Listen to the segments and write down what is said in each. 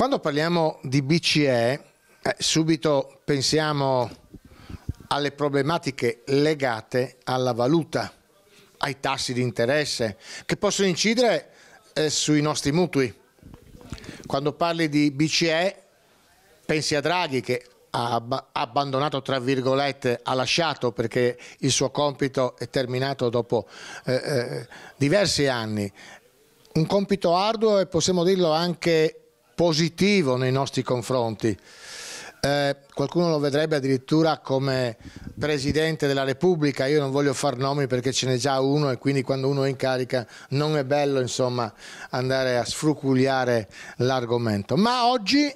Quando parliamo di BCE, eh, subito pensiamo alle problematiche legate alla valuta, ai tassi di interesse, che possono incidere eh, sui nostri mutui. Quando parli di BCE, pensi a Draghi che ha abbandonato, tra virgolette, ha lasciato perché il suo compito è terminato dopo eh, eh diversi anni. Un compito arduo e possiamo dirlo anche positivo nei nostri confronti. Eh, qualcuno lo vedrebbe addirittura come Presidente della Repubblica, io non voglio far nomi perché ce n'è già uno e quindi quando uno è in carica non è bello insomma, andare a sfrucugliare l'argomento. Ma oggi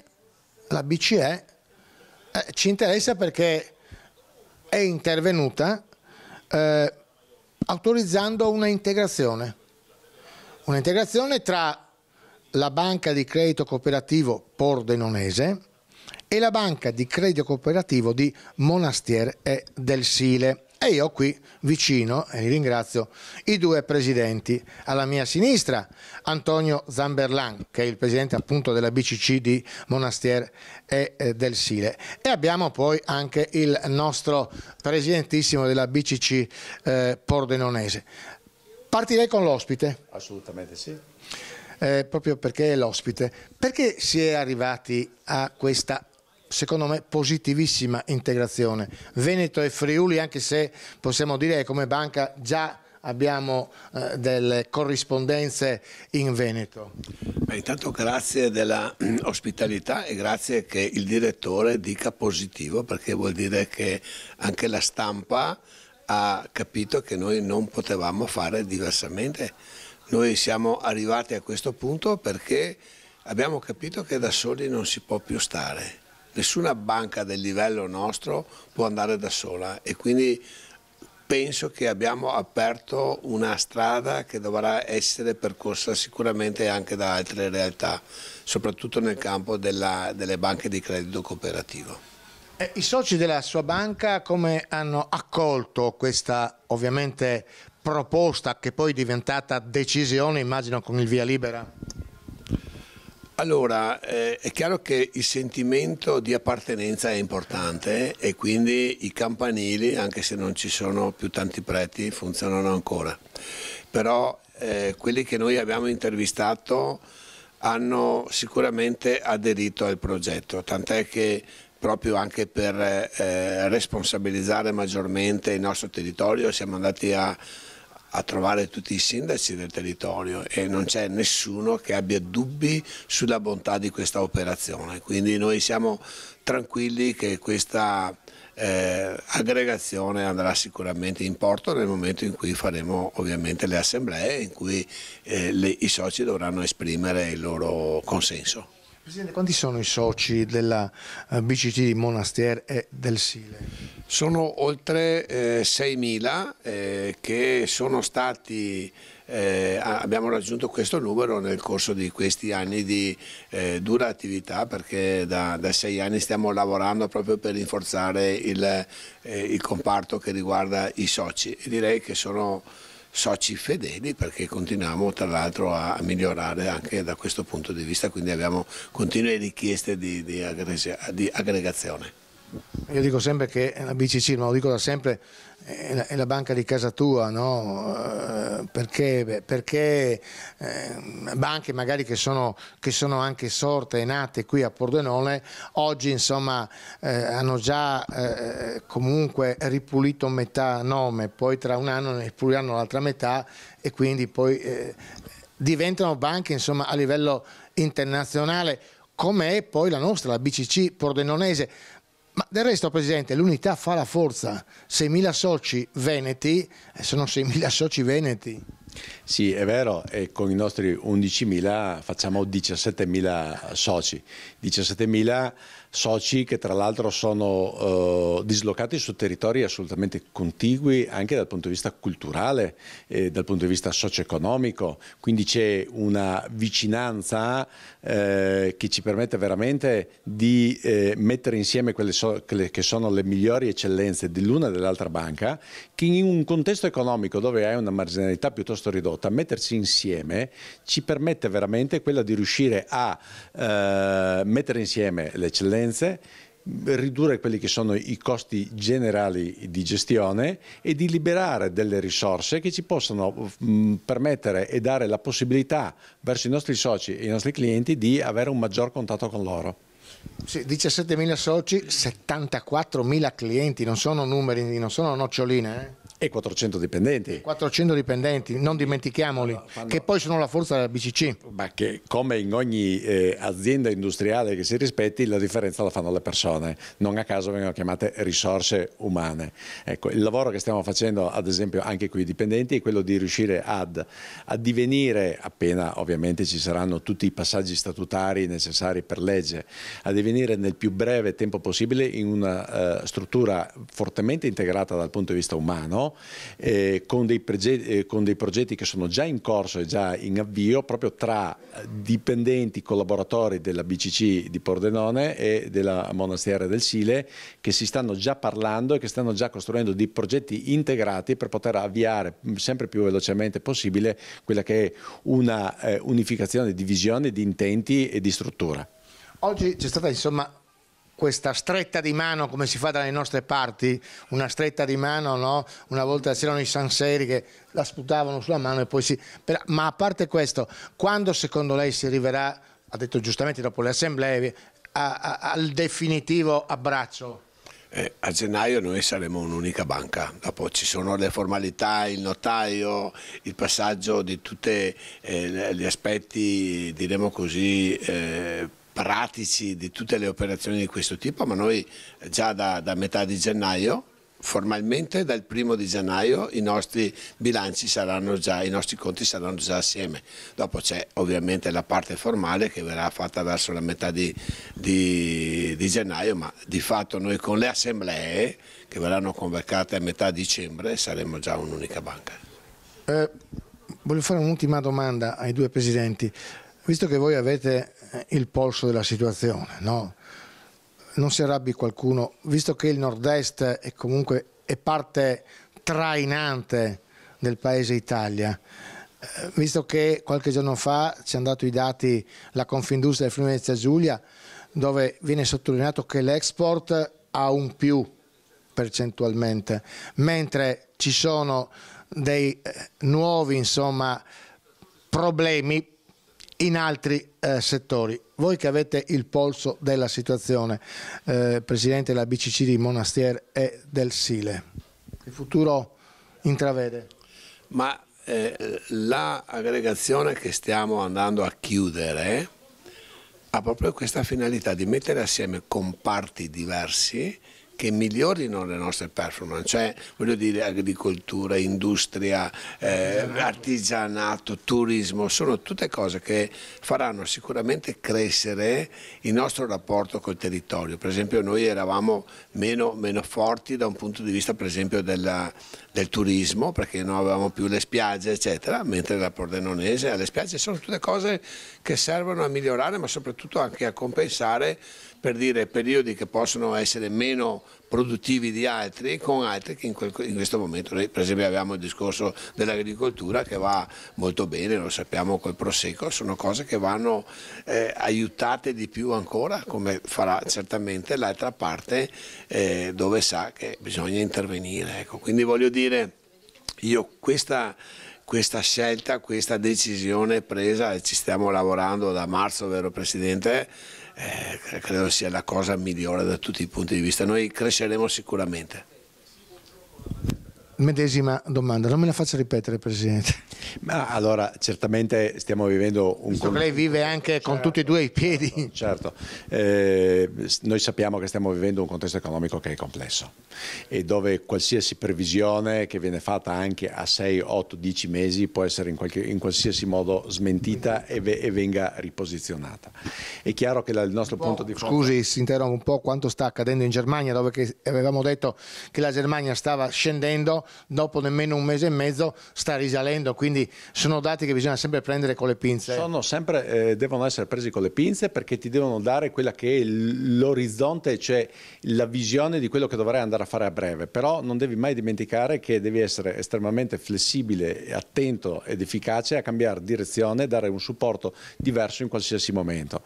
la BCE eh, ci interessa perché è intervenuta eh, autorizzando una integrazione, una integrazione tra la banca di credito cooperativo Pordenonese e la banca di credito cooperativo di Monastier e del Sile. E io qui vicino, e ringrazio, i due presidenti. Alla mia sinistra Antonio Zamberlan, che è il presidente appunto della BCC di Monastier e eh, del Sile. E abbiamo poi anche il nostro presidentissimo della BCC eh, Pordenonese. Partirei con l'ospite. Assolutamente sì eh, proprio perché è l'ospite. Perché si è arrivati a questa secondo me positivissima integrazione. Veneto e Friuli, anche se possiamo dire come banca già abbiamo eh, delle corrispondenze in Veneto. Beh, intanto grazie dell'ospitalità mm, e grazie che il direttore dica positivo perché vuol dire che anche la stampa ha capito che noi non potevamo fare diversamente noi siamo arrivati a questo punto perché abbiamo capito che da soli non si può più stare. Nessuna banca del livello nostro può andare da sola e quindi penso che abbiamo aperto una strada che dovrà essere percorsa sicuramente anche da altre realtà, soprattutto nel campo della, delle banche di credito cooperativo. Eh, I soci della sua banca come hanno accolto questa ovviamente proposta che poi è diventata decisione, immagino, con il via libera? Allora, eh, è chiaro che il sentimento di appartenenza è importante e quindi i campanili, anche se non ci sono più tanti preti, funzionano ancora. Però eh, quelli che noi abbiamo intervistato hanno sicuramente aderito al progetto, tant'è che proprio anche per eh, responsabilizzare maggiormente il nostro territorio siamo andati a a trovare tutti i sindaci del territorio e non c'è nessuno che abbia dubbi sulla bontà di questa operazione, quindi noi siamo tranquilli che questa eh, aggregazione andrà sicuramente in porto nel momento in cui faremo ovviamente le assemblee in cui eh, le, i soci dovranno esprimere il loro consenso. Presidente, quanti sono i soci della eh, BCT di Monastier e del Sile? Sono oltre eh, 6.000 eh, che sono stati, eh, abbiamo raggiunto questo numero nel corso di questi anni di eh, dura attività perché da, da, sei anni stiamo lavorando proprio per rinforzare il, eh, il comparto che riguarda i soci e direi che sono soci fedeli perché continuiamo tra l'altro a migliorare anche da questo punto di vista, quindi abbiamo continue richieste di, di, aggreg di aggregazione. Io dico sempre che la BCC, ma lo dico da sempre, è la, è la banca di casa tua, no? Eh, perché, perché eh, banche magari che sono, che sono, anche sorte e nate qui a Pordenone, oggi insomma eh, hanno già eh, comunque ripulito metà nome, poi tra un anno ne puliranno l'altra metà e quindi poi eh, diventano banche insomma a livello internazionale come è poi la nostra, la BCC pordenonese ma del resto, Presidente, l'unità fa la forza. 6.000 soci veneti eh, sono 6.000 soci veneti. Sì, è vero, e con i nostri 11.000 facciamo 17.000 soci. 17.000 soci che tra l'altro sono eh, dislocati su territori assolutamente contigui anche dal punto di vista culturale, e dal punto di vista socio-economico, quindi c'è una vicinanza eh, che ci permette veramente di eh, mettere insieme quelle, so quelle, che sono le migliori eccellenze dell'una e dell'altra banca, che in un contesto economico dove hai una marginalità piuttosto ridotta, mettersi insieme ci permette veramente quella di riuscire a eh, mettere insieme le eccellenze competenze, ridurre quelli che sono i costi generali di gestione e di liberare delle risorse che ci possono mm, permettere e dare la possibilità verso i nostri soci e i nostri clienti di avere un maggior contatto con loro. Sì, 17.000 soci, 74.000 clienti, non sono numeri, non sono noccioline. Eh? E 400 dipendenti. 400 dipendenti, non dimentichiamoli, Fanno... che poi sono la forza della BCC. Ma che come in ogni eh, azienda industriale che si rispetti, la differenza la fanno le persone. Non a caso vengono chiamate risorse umane. Ecco, il lavoro che stiamo facendo, ad esempio, anche con i dipendenti è quello di riuscire ad, ad divenire, appena ovviamente ci saranno tutti i passaggi statutari necessari per legge, a divenire nel più breve tempo possibile in una eh, struttura fortemente integrata dal punto di vista umano eh, con, dei eh, con, dei progetti che sono già in corso e già in avvio proprio tra dipendenti collaboratori della BCC di Pordenone e della Monastera del Sile che si stanno già parlando e che stanno già costruendo dei progetti integrati per poter avviare sempre più velocemente possibile quella che è una eh, unificazione di visione, di intenti e di struttura. Oggi c'è stata insomma questa stretta di mano come si fa dalle nostre parti, una stretta di mano, no? una volta c'erano i sanseri che la sputavano sulla mano e poi si... Ma a parte questo, quando secondo lei si arriverà, ha detto giustamente dopo le assemblee, a, a, al definitivo abbraccio? Eh, a gennaio noi saremo un'unica banca, dopo ci sono le formalità, il notaio, il passaggio di tutti eh, gli aspetti, diremo così, eh, pratici di tutte le operazioni di questo tipo, ma noi già da, da metà di gennaio formalmente dal primo di gennaio i nostri bilanci saranno già, i nostri conti saranno già assieme. Dopo c'è ovviamente la parte formale che verrà fatta verso la metà di, di, di, gennaio, ma di fatto noi con le assemblee che verranno convocate a metà dicembre saremo già un'unica banca. Eh, voglio fare un'ultima domanda ai due presidenti. Visto che voi avete eh, il polso della situazione. No? Non si arrabbi qualcuno, visto che il nord-est è comunque è parte trainante del paese Italia, eh, visto che qualche giorno fa ci hanno dato i dati la Confindustria del Friuli Venezia Giulia, dove viene sottolineato che l'export ha un più percentualmente, mentre ci sono dei eh, nuovi insomma, problemi in altri eh, settori. Voi che avete il polso della situazione, eh, Presidente della BCC di Monastier e del Sile, che futuro intravede? Ma eh, l'aggregazione che stiamo andando a chiudere ha proprio questa finalità di mettere assieme comparti diversi che migliorino le nostre performance, cioè voglio dire agricoltura, industria, eh, artigianato, turismo, sono tutte cose che faranno sicuramente crescere il nostro rapporto col territorio. Per esempio noi eravamo meno, meno forti da un punto di vista per esempio della, del turismo perché non avevamo più le spiagge eccetera, mentre la Pordenonese ha le spiagge, sono tutte cose che servono a migliorare ma soprattutto anche a compensare per dire periodi che possono essere meno produttivi di altri con altri che in, quel, in questo momento noi per esempio abbiamo il discorso dell'agricoltura che va molto bene, lo sappiamo col prosecco, sono cose che vanno eh, aiutate di più ancora come farà certamente l'altra parte eh, dove sa che bisogna intervenire. Ecco. Quindi voglio dire io questa questa scelta, questa decisione presa, ci stiamo lavorando da marzo, vero Presidente, eh, credo sia la cosa migliore da tutti i punti di vista. Noi cresceremo sicuramente. Medesima domanda, non me la faccia ripetere Presidente. Ma allora, certamente stiamo vivendo un... Visto con... lei vive anche con certo. tutti e due i piedi. Certo, certo. Eh, noi sappiamo che stiamo vivendo un contesto economico che è complesso e dove qualsiasi previsione che viene fatta anche a 6, 8, 10 mesi può essere in, qualche, in qualsiasi modo smentita e, ve, e, venga riposizionata. È chiaro che la, il nostro punto oh, di vista. Scusi, si interrompe un po' quanto sta accadendo in Germania, dove avevamo detto che la Germania stava scendendo dopo nemmeno un mese e mezzo sta risalendo, quindi sono dati che bisogna sempre prendere con le pinze. Sono sempre, eh, devono essere presi con le pinze perché ti devono dare quella che è l'orizzonte, cioè la visione di quello che dovrai andare a fare a breve, però non devi mai dimenticare che devi essere estremamente flessibile, attento ed efficace a cambiare direzione dare un supporto diverso in qualsiasi momento.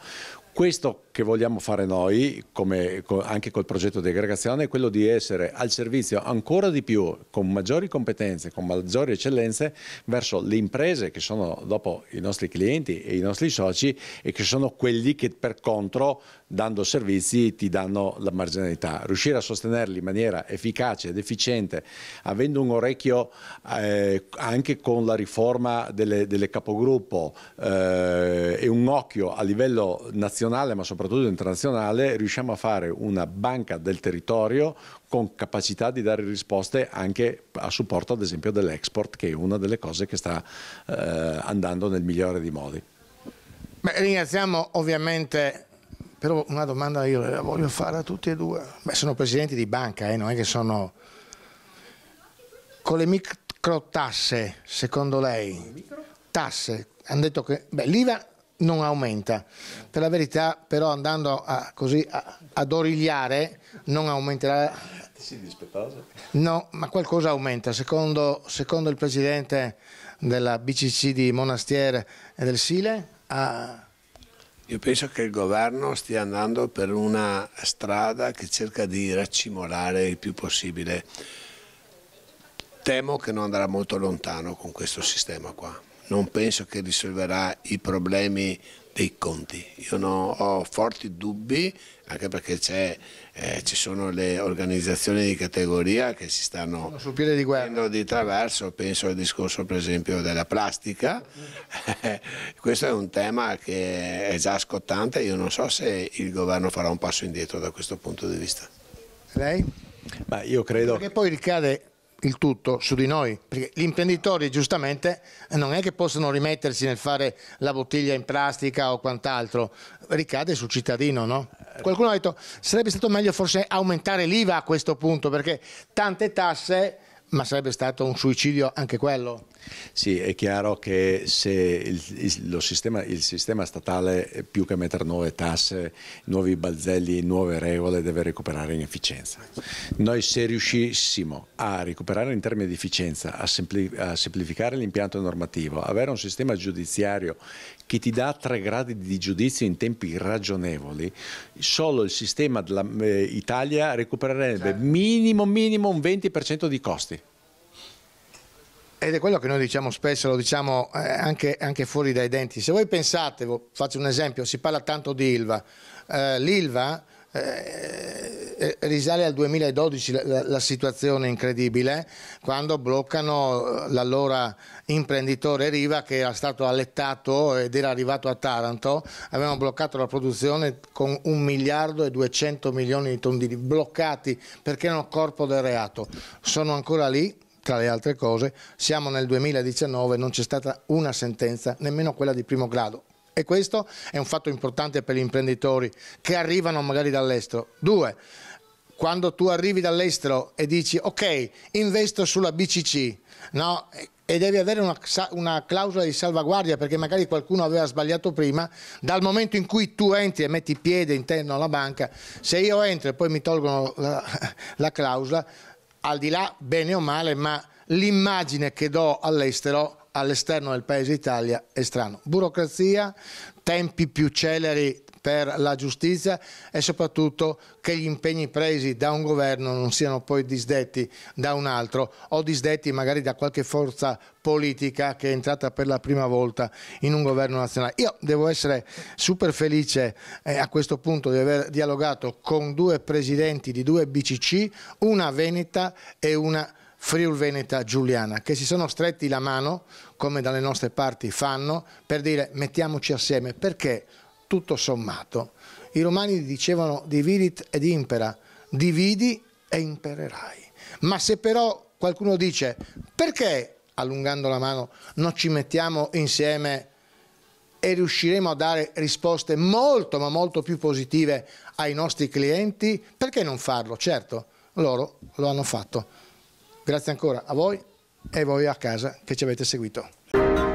Questo che vogliamo fare noi, come, anche col progetto di aggregazione, è quello di essere al servizio ancora di più, con maggiori competenze, con maggiori eccellenze, verso le imprese che sono dopo i nostri clienti e i nostri soci e che sono quelli che per contro, dando servizi, ti danno la marginalità. Riuscire a sostenerli in maniera efficace ed efficiente, avendo un orecchio eh, anche con la riforma delle, delle capogruppo eh, e un occhio a livello nazionale, nazionale ma soprattutto internazionale riusciamo a fare una banca del territorio con capacità di dare risposte anche a supporto ad esempio dell'export che è una delle cose che sta eh, andando nel migliore dei modi. Beh, ringraziamo ovviamente però una domanda io la voglio fare a tutti e due. Beh, sono presidenti di banca, eh, non è che sono... Con le microtasse, secondo lei, tasse, hanno detto che... Beh, l'IVA non aumenta. Per la verità, però, andando a, così a, ad origliare, non aumenterà. Sì, dispettoso. No, ma qualcosa aumenta. Secondo, secondo, il presidente della BCC di Monastiere e del Sile. A... Io penso che il governo stia andando per una strada che cerca di raccimolare il più possibile. Temo che non andrà molto lontano con questo sistema qua non penso che risolverà i problemi dei conti. Io no, ho forti dubbi, anche perché eh, ci sono le organizzazioni di categoria che si stanno sul piede di guerra di traverso, penso al discorso per esempio della plastica. Questo è un tema che è già scottante, io non so se il governo farà un passo indietro da questo punto di vista. Lei? Ma io credo... Perché poi ricade il tutto su di noi, perché gli imprenditori giustamente non è che possono rimettersi nel fare la bottiglia in plastica o quant'altro, ricade sul cittadino, no? Qualcuno ha detto sarebbe stato meglio forse aumentare l'IVA a questo punto, perché tante tasse, ma sarebbe stato un suicidio anche quello. Sì, è chiaro che se il, il, sistema, il sistema, statale più che mettere nuove tasse, nuovi balzelli, nuove regole deve recuperare in efficienza. Noi se riuscissimo a recuperare in termini di efficienza, a, sempli, a semplificare l'impianto normativo, avere un sistema giudiziario che ti dà tre gradi di giudizio in tempi ragionevoli, solo il sistema della, eh, Italia recupererebbe certo. minimo minimo un 20% di costi. Ed è quello che noi diciamo spesso, lo diciamo eh, anche, anche fuori dai denti. Se voi pensate, faccio un esempio, si parla tanto di Ilva. Eh, L'Ilva eh, eh risale al 2012 la, la, situazione incredibile quando bloccano eh, l'allora imprenditore Riva che era stato allettato ed era arrivato a Taranto, avevano bloccato la produzione con un miliardo e 200 milioni di tondini bloccati perché erano corpo del reato. Sono ancora lì, tra le altre cose, siamo nel 2019, non c'è stata una sentenza, nemmeno quella di primo grado. E questo è un fatto importante per gli imprenditori che arrivano magari dall'estero. Due, quando tu arrivi dall'estero e dici ok, investo sulla BCC, no? e devi avere una, una, clausola di salvaguardia perché magari qualcuno aveva sbagliato prima, dal momento in cui tu entri e metti piede interno alla banca, se io entro e poi mi tolgono la, la clausola, al di là bene o male, ma l'immagine che do all'estero, all'esterno del paese Italia, è strano. Burocrazia, tempi più celeri per la giustizia e soprattutto che gli impegni presi da un governo non siano poi disdetti da un altro o disdetti magari da qualche forza politica che è entrata per la prima volta in un governo nazionale. Io devo essere super felice eh, a questo punto di aver dialogato con due presidenti di due BCC, una veneta e una Friul Veneta Giuliana, che si sono stretti la mano, come dalle nostre parti fanno, per dire mettiamoci assieme perché tutto sommato. I romani dicevano dividit ed impera, dividi e impererai. Ma se però qualcuno dice perché, allungando la mano, non ci mettiamo insieme e riusciremo a dare risposte molto ma molto più positive ai nostri clienti, perché non farlo? Certo, loro lo hanno fatto. Grazie ancora a voi e voi a casa che ci avete seguito.